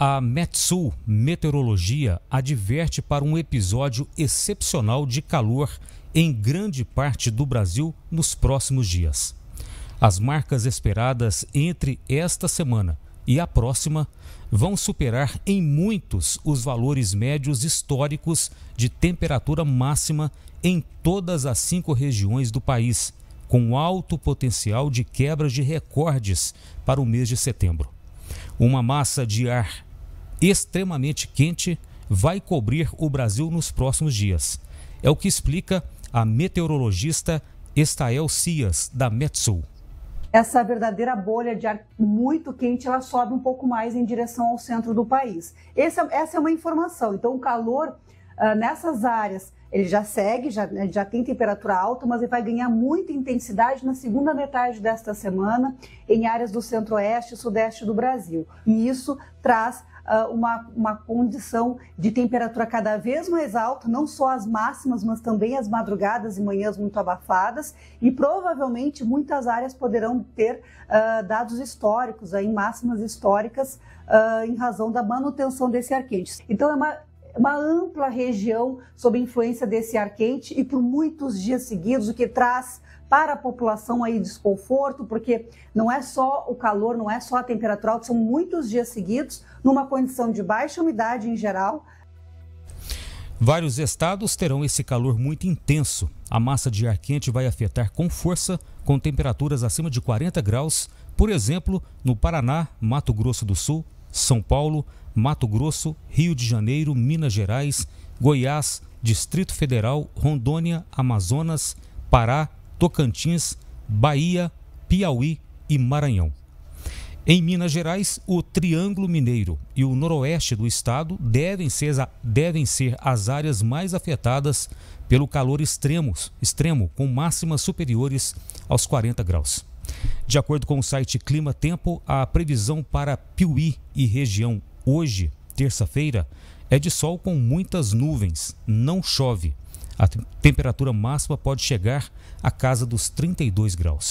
A Metsu Meteorologia adverte para um episódio excepcional de calor em grande parte do Brasil nos próximos dias. As marcas esperadas entre esta semana e a próxima vão superar em muitos os valores médios históricos de temperatura máxima em todas as cinco regiões do país, com alto potencial de quebras de recordes para o mês de setembro. Uma massa de ar extremamente quente vai cobrir o Brasil nos próximos dias. É o que explica a meteorologista Estael Cias, da Metsul. Essa verdadeira bolha de ar muito quente, ela sobe um pouco mais em direção ao centro do país. Essa, é, essa é uma informação. Então, o calor ah, nessas áreas ele já segue, já, né, já tem temperatura alta, mas ele vai ganhar muita intensidade na segunda metade desta semana em áreas do centro-oeste e sudeste do Brasil. E isso traz uh, uma, uma condição de temperatura cada vez mais alta, não só as máximas, mas também as madrugadas e manhãs muito abafadas. E provavelmente muitas áreas poderão ter uh, dados históricos, aí, máximas históricas, uh, em razão da manutenção desse ar quente. Então é uma uma ampla região sob influência desse ar quente e por muitos dias seguidos, o que traz para a população aí desconforto, porque não é só o calor, não é só a temperatura alta, são muitos dias seguidos numa condição de baixa umidade em geral. Vários estados terão esse calor muito intenso. A massa de ar quente vai afetar com força com temperaturas acima de 40 graus, por exemplo, no Paraná, Mato Grosso do Sul, são Paulo, Mato Grosso, Rio de Janeiro, Minas Gerais, Goiás, Distrito Federal, Rondônia, Amazonas, Pará, Tocantins, Bahia, Piauí e Maranhão. Em Minas Gerais, o Triângulo Mineiro e o noroeste do estado devem ser, devem ser as áreas mais afetadas pelo calor extremos, extremo, com máximas superiores aos 40 graus. De acordo com o site Clima Tempo, a previsão para Piuí e região hoje, terça-feira, é de sol com muitas nuvens, não chove. A temperatura máxima pode chegar à casa dos 32 graus.